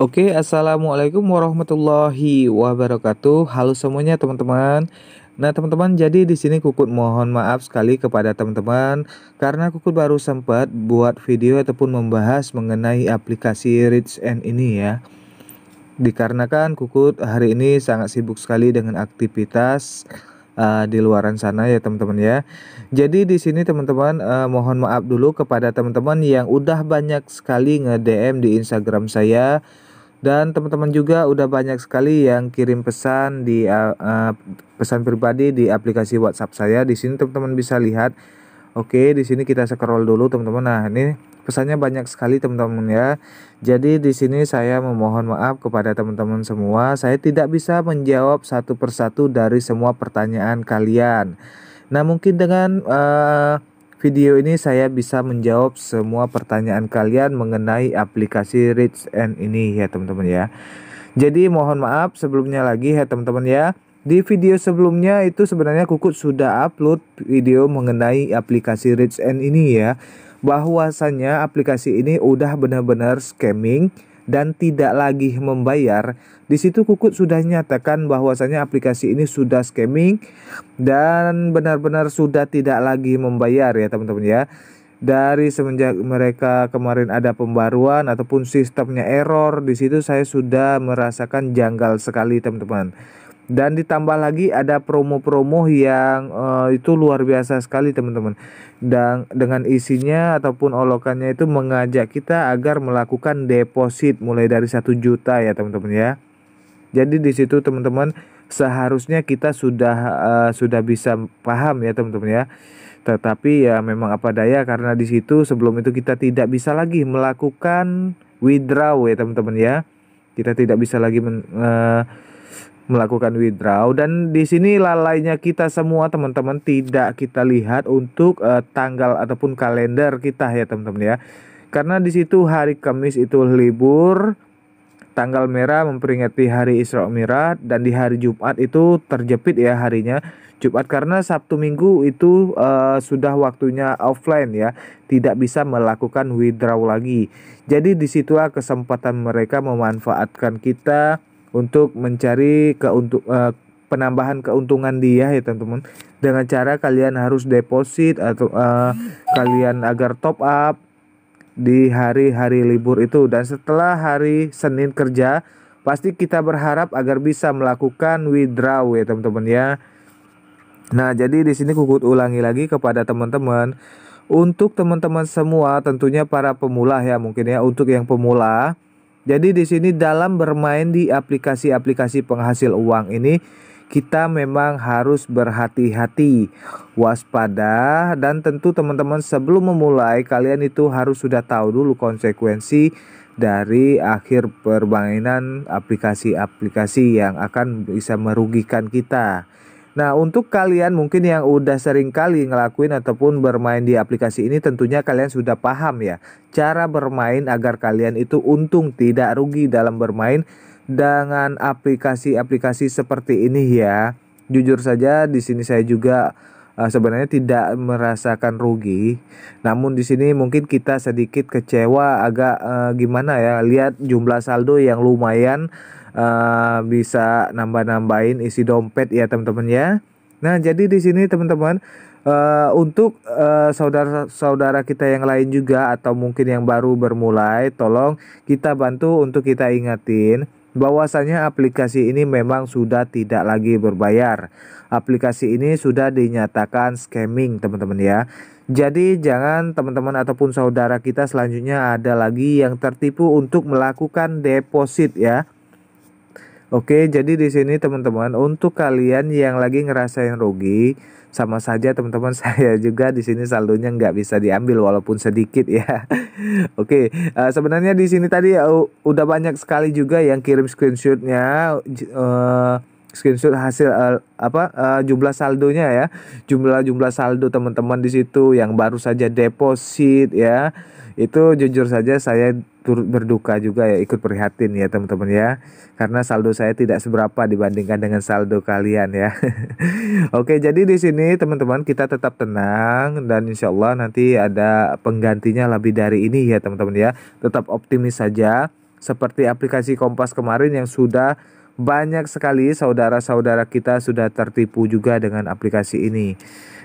Oke, assalamualaikum warahmatullahi wabarakatuh. Halo semuanya teman-teman. Nah teman-teman, jadi di sini Kukut mohon maaf sekali kepada teman-teman karena Kukut baru sempat buat video ataupun membahas mengenai aplikasi Rich N ini ya. Dikarenakan Kukut hari ini sangat sibuk sekali dengan aktivitas uh, di luaran sana ya teman-teman ya. Jadi di sini teman-teman eh, mohon maaf dulu kepada teman-teman yang udah banyak sekali nge-DM di Instagram saya dan teman-teman juga udah banyak sekali yang kirim pesan di uh, uh, pesan pribadi di aplikasi WhatsApp saya. Di sini teman-teman bisa lihat. Oke, di sini kita scroll dulu teman-teman. Nah, ini pesannya banyak sekali teman-teman ya. Jadi di sini saya memohon maaf kepada teman-teman semua. Saya tidak bisa menjawab satu persatu dari semua pertanyaan kalian. Nah, mungkin dengan uh, video ini saya bisa menjawab semua pertanyaan kalian mengenai aplikasi Rich and ini ya teman-teman ya. Jadi mohon maaf sebelumnya lagi ya teman-teman ya. Di video sebelumnya itu sebenarnya Kukut sudah upload video mengenai aplikasi Rich and ini ya. Bahwasannya aplikasi ini udah benar-benar scamming dan tidak lagi membayar, di situ Kukut sudah nyatakan bahwasannya aplikasi ini sudah scamming dan benar-benar sudah tidak lagi membayar ya teman-teman ya. Dari semenjak mereka kemarin ada pembaruan ataupun sistemnya error, di situ saya sudah merasakan janggal sekali teman-teman dan ditambah lagi ada promo-promo yang uh, itu luar biasa sekali teman-teman dan dengan isinya ataupun olokannya itu mengajak kita agar melakukan deposit mulai dari satu juta ya teman-teman ya jadi di situ teman-teman seharusnya kita sudah uh, sudah bisa paham ya teman-teman ya tetapi ya memang apa daya karena di situ sebelum itu kita tidak bisa lagi melakukan withdraw ya teman-teman ya kita tidak bisa lagi men, uh, melakukan withdraw dan di sini lalainya kita semua teman-teman tidak kita lihat untuk uh, tanggal ataupun kalender kita ya teman-teman ya. Karena di situ hari Kamis itu libur, tanggal merah memperingati hari Isra Mi'raj dan di hari Jumat itu terjepit ya harinya Jumat karena Sabtu Minggu itu uh, sudah waktunya offline ya tidak bisa melakukan withdraw lagi jadi disitulah kesempatan mereka memanfaatkan kita untuk mencari keuntung uh, eh, penambahan keuntungan dia ya teman-teman dengan cara kalian harus deposit atau uh, kalian agar top up di hari-hari libur itu dan setelah hari Senin kerja pasti kita berharap agar bisa melakukan withdraw ya teman-teman ya. Nah, jadi di sini Kukut ulangi lagi kepada teman-teman untuk teman-teman semua tentunya para pemula ya mungkin ya untuk yang pemula jadi di sini dalam bermain di aplikasi-aplikasi penghasil uang ini kita memang harus berhati-hati, waspada dan tentu teman-teman sebelum memulai kalian itu harus sudah tahu dulu konsekuensi dari akhir permainan aplikasi-aplikasi yang akan bisa merugikan kita. Nah, untuk kalian mungkin yang udah sering kali ngelakuin ataupun bermain di aplikasi ini tentunya kalian sudah paham ya cara bermain agar kalian itu untung tidak rugi dalam bermain dengan aplikasi-aplikasi seperti ini ya. Jujur saja di sini saya juga uh, sebenarnya tidak merasakan rugi. Namun di sini mungkin kita sedikit kecewa agak uh, gimana ya lihat jumlah saldo yang lumayan Eh, bisa nambah-nambahin isi dompet ya teman-teman ya. Nah, jadi di sini teman-teman uh, untuk saudara-saudara eh, uh, kita yang lain juga atau mungkin yang baru bermulai, tolong kita bantu untuk kita ingatin bahwasanya aplikasi ini memang sudah tidak lagi berbayar. Aplikasi ini sudah dinyatakan scamming, teman-teman ya. Jadi jangan teman-teman ataupun saudara kita selanjutnya ada lagi yang tertipu untuk melakukan deposit ya Oke, jadi di sini teman-teman untuk kalian yang lagi ngerasain rugi, sama saja teman-teman saya juga di sini saldonya nggak bisa diambil walaupun sedikit ya. Oke, uh, sebenarnya di sini tadi uh, udah banyak sekali juga yang kirim screenshotnya. Uh, screenshot hasil uh, apa uh, jumlah saldonya ya jumlah jumlah saldo teman-teman di situ yang baru saja deposit ya itu jujur saja saya turut berduka juga ya ikut prihatin ya teman-teman ya karena saldo saya tidak seberapa dibandingkan dengan saldo kalian ya oke jadi di sini teman-teman kita tetap tenang dan insya Allah nanti ada penggantinya lebih dari ini ya teman-teman ya tetap optimis saja seperti aplikasi Kompas kemarin yang sudah banyak sekali saudara-saudara kita sudah tertipu juga dengan aplikasi ini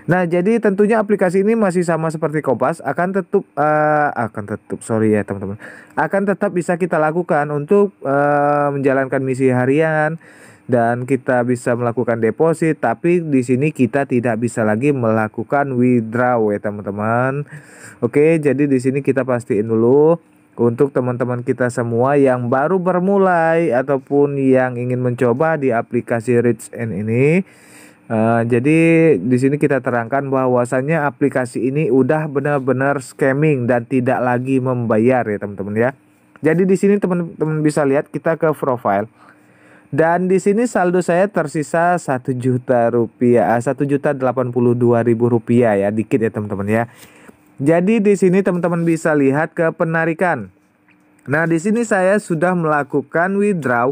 Nah, jadi tentunya aplikasi ini masih sama seperti Kompas akan tetap uh, eh, akan tetap sorry ya teman-teman. Akan tetap bisa kita lakukan untuk uh, menjalankan misi harian dan kita bisa melakukan deposit, tapi di sini kita tidak bisa lagi melakukan withdraw ya teman-teman. Oke, jadi di sini kita pastiin dulu untuk teman-teman kita semua yang baru bermulai ataupun yang ingin mencoba di aplikasi Rich N ini Uh, jadi di sini kita terangkan bahwasannya aplikasi ini udah benar-benar scamming dan tidak lagi membayar ya teman-teman ya. Jadi di sini teman-teman bisa lihat kita ke profile. Dan di sini saldo saya tersisa satu juta rupiah, eh, satu juta delapan puluh dua ribu rupiah ya, dikit ya teman-teman ya. Jadi di sini teman-teman bisa lihat ke penarikan. Nah di sini saya sudah melakukan withdraw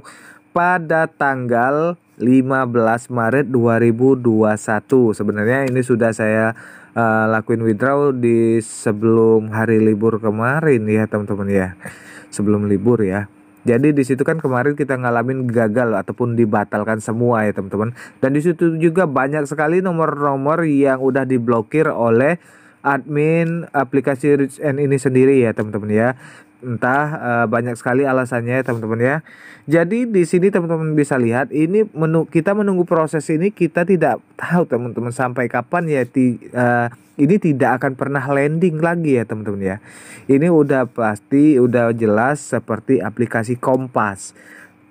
pada tanggal 15 Maret 2021. Sebenarnya ini sudah saya uh, lakuin withdraw di sebelum hari libur kemarin ya, teman-teman ya. Sebelum libur ya. Jadi di situ kan kemarin kita ngalamin gagal ataupun dibatalkan semua ya teman-teman. Dan di situ juga banyak sekali nomor-nomor yang udah diblokir oleh admin aplikasi Rich N ini sendiri ya teman-teman ya entah uh, banyak sekali alasannya ya, teman-teman ya. Jadi di sini teman-teman bisa lihat ini menu kita menunggu proses ini kita tidak tahu teman-teman sampai kapan ya ti, uh, ini tidak akan pernah landing lagi ya teman-teman ya. Ini udah pasti udah jelas seperti aplikasi Kompas.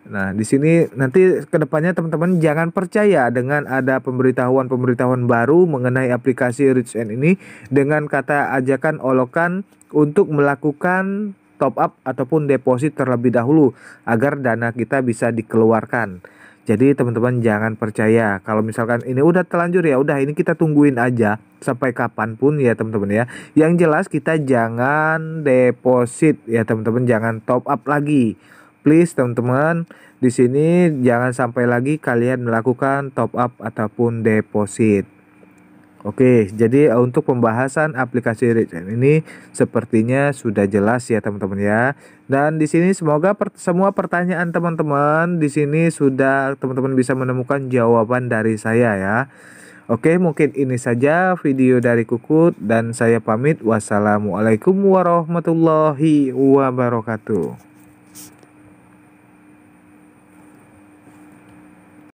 Nah, di sini nanti kedepannya teman-teman jangan percaya dengan ada pemberitahuan-pemberitahuan baru mengenai aplikasi Rich End ini dengan kata ajakan olokan untuk melakukan top up ataupun deposit terlebih dahulu agar dana kita bisa dikeluarkan. Jadi teman-teman jangan percaya kalau misalkan ini udah telanjur ya udah ini kita tungguin aja sampai kapanpun ya teman-teman ya. Yang jelas kita jangan deposit ya teman-teman jangan top up lagi. Please teman-teman di sini jangan sampai lagi kalian melakukan top up ataupun deposit. Oke, jadi eh, untuk pembahasan aplikasi Reach ini sepertinya sudah jelas ya teman-teman ya. Dan di sini semoga per semua pertanyaan teman-teman di sini sudah teman-teman bisa menemukan jawaban dari saya ya. Oke, mungkin ini saja video dari Kukut dan saya pamit. Wassalamualaikum warahmatullahi wabarakatuh.